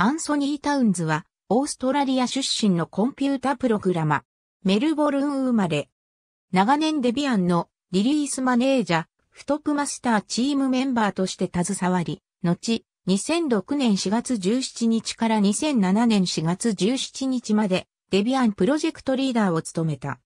アンソニー・タウンズは、オーストラリア出身のコンピュータプログラマ、メルボルン生まれ。長年デビアンのリリースマネージャー、フトップマスターチームメンバーとして携わり、後、2006年4月17日から2007年4月17日まで、デビアンプロジェクトリーダーを務めた。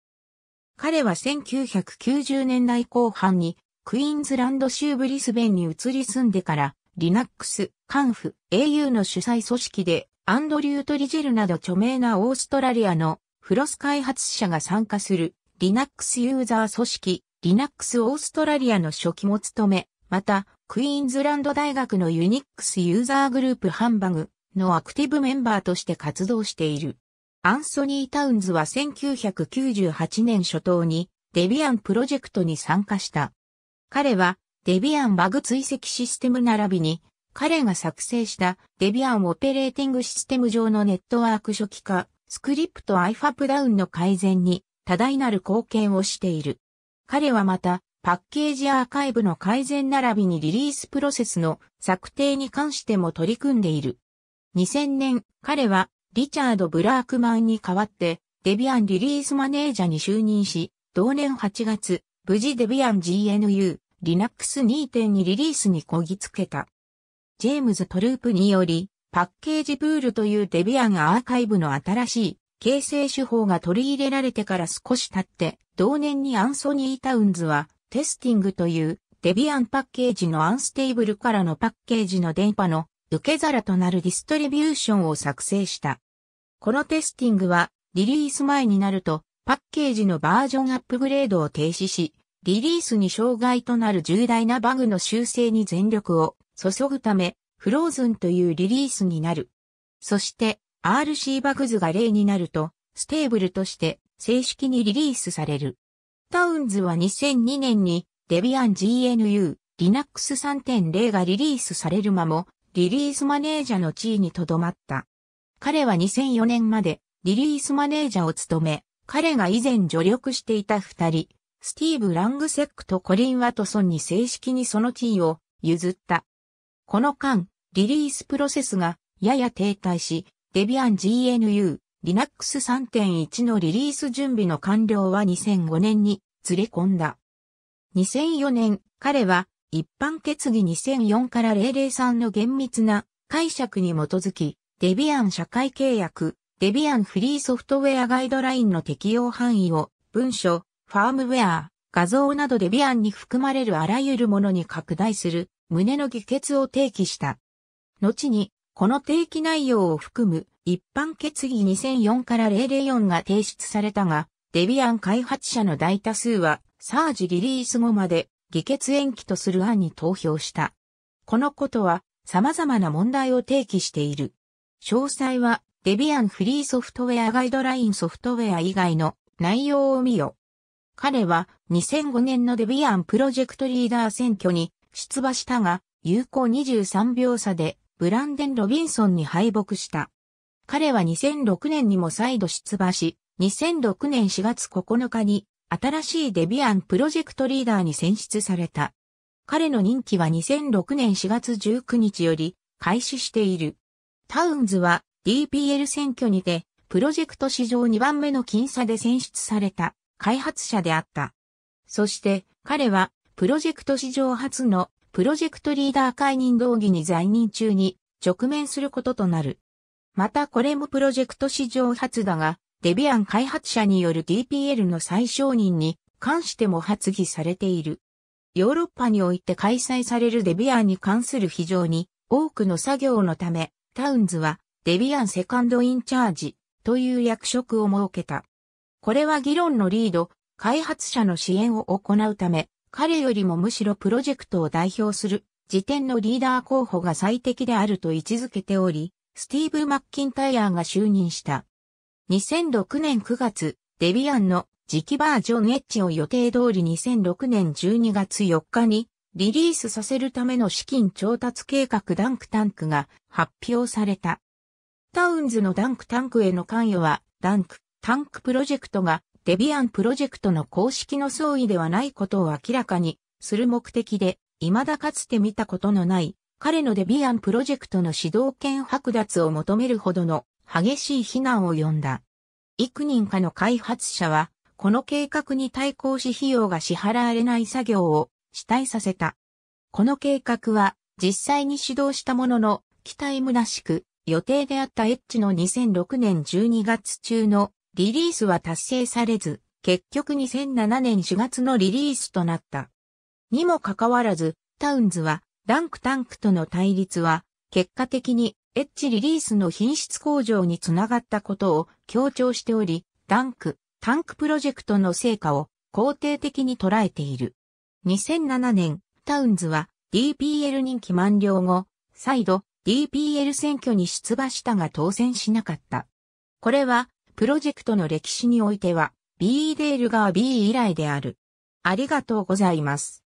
彼は1990年代後半に、クイーンズランド州ブリスベンに移り住んでから、Linux、カンフ、au の主催組織で、アンドリュー・トリジェルなど著名なオーストラリアのフロス開発者が参加する Linux ユーザー組織 Linux オーストラリアの初期も務め、また、クイーンズランド大学のユニックスユーザーグループハンバグのアクティブメンバーとして活動している。アンソニー・タウンズは1998年初頭にデビアンプロジェクトに参加した。彼はデビアンバグ追跡システム並びに、彼が作成したデビアンオペレーティングシステム上のネットワーク初期化、スクリプト IFAP ダウンの改善に多大なる貢献をしている。彼はまた、パッケージアーカイブの改善並びにリリースプロセスの策定に関しても取り組んでいる。2000年、彼はリチャード・ブラークマンに代わってデビアンリリースマネージャーに就任し、同年8月、無事デビアン GNU Linux 2.2リリースにこぎつけた。ジェームズ・トループにより、パッケージプールというデビアンアーカイブの新しい形成手法が取り入れられてから少し経って、同年にアンソニー・タウンズは、テスティングというデビアンパッケージのアンステーブルからのパッケージの電波の受け皿となるディストリビューションを作成した。このテスティングはリリース前になるとパッケージのバージョンアップグレードを停止し、リリースに障害となる重大なバグの修正に全力を注ぐため、フローズンというリリースになる。そして、RC バグズが例になると、ステーブルとして正式にリリースされる。タウンズは2002年に、デビアン GNU、Linux 3.0がリリースされる間も、リリースマネージャーの地位に留まった。彼は2004年までリリースマネージャーを務め、彼が以前助力していた二人、スティーブ・ラングセックとコリン・ワトソンに正式にその地位を譲った。この間、リリースプロセスがやや停滞し、デビアン GNU Linux 3.1のリリース準備の完了は2005年にずれ込んだ。2004年、彼は一般決議2004から003の厳密な解釈に基づき、デビアン社会契約、デビアンフリーソフトウェアガイドラインの適用範囲を文書、ファームウェア、画像などデビアンに含まれるあらゆるものに拡大する旨の議決を提起した。後に、この提起内容を含む一般決議2004から004が提出されたが、デビアン開発者の大多数は、サージリリース後まで議決延期とする案に投票した。このことは、様々な問題を提起している。詳細は、デビアンフリーソフトウェアガイドラインソフトウェア以外の内容を見よ。彼は2005年のデビアンプロジェクトリーダー選挙に出馬したが、有効23秒差でブランデン・ロビンソンに敗北した。彼は2006年にも再度出馬し、2006年4月9日に新しいデビアンプロジェクトリーダーに選出された。彼の任期は2006年4月19日より開始している。タウンズは DPL 選挙にてプロジェクト史上2番目の僅差で選出された。開発者であった。そして彼はプロジェクト史上初のプロジェクトリーダー解任動議に在任中に直面することとなる。またこれもプロジェクト史上初だが、デビアン開発者による DPL の再承認に関しても発議されている。ヨーロッパにおいて開催されるデビアンに関する非常に多くの作業のため、タウンズはデビアンセカンドインチャージという役職を設けた。これは議論のリード、開発者の支援を行うため、彼よりもむしろプロジェクトを代表する時点のリーダー候補が最適であると位置づけており、スティーブ・マッキンタイヤーが就任した。2006年9月、デビアンの次期バージョンエッジを予定通り2006年12月4日にリリースさせるための資金調達計画ダンクタンクが発表された。タウンズのダンクタンクへの関与は、ダンク、タンクプロジェクトがデビアンプロジェクトの公式の総意ではないことを明らかにする目的で、未だかつて見たことのない彼のデビアンプロジェクトの指導権剥奪を求めるほどの激しい非難を呼んだ。幾人かの開発者は、この計画に対抗し費用が支払われない作業を主体させた。この計画は実際に指導したものの期待虚しく予定であったエッジの2006年12月中のリリースは達成されず、結局2007年4月のリリースとなった。にもかかわらず、タウンズは、ダンクタンクとの対立は、結果的に、エッジリリースの品質向上につながったことを強調しており、ダンク、タンクプロジェクトの成果を肯定的に捉えている。2007年、タウンズは DPL 人気満了後、再度 DPL 選挙に出馬したが当選しなかった。これはプロジェクトの歴史においては、ビーデールガー B 以来である。ありがとうございます。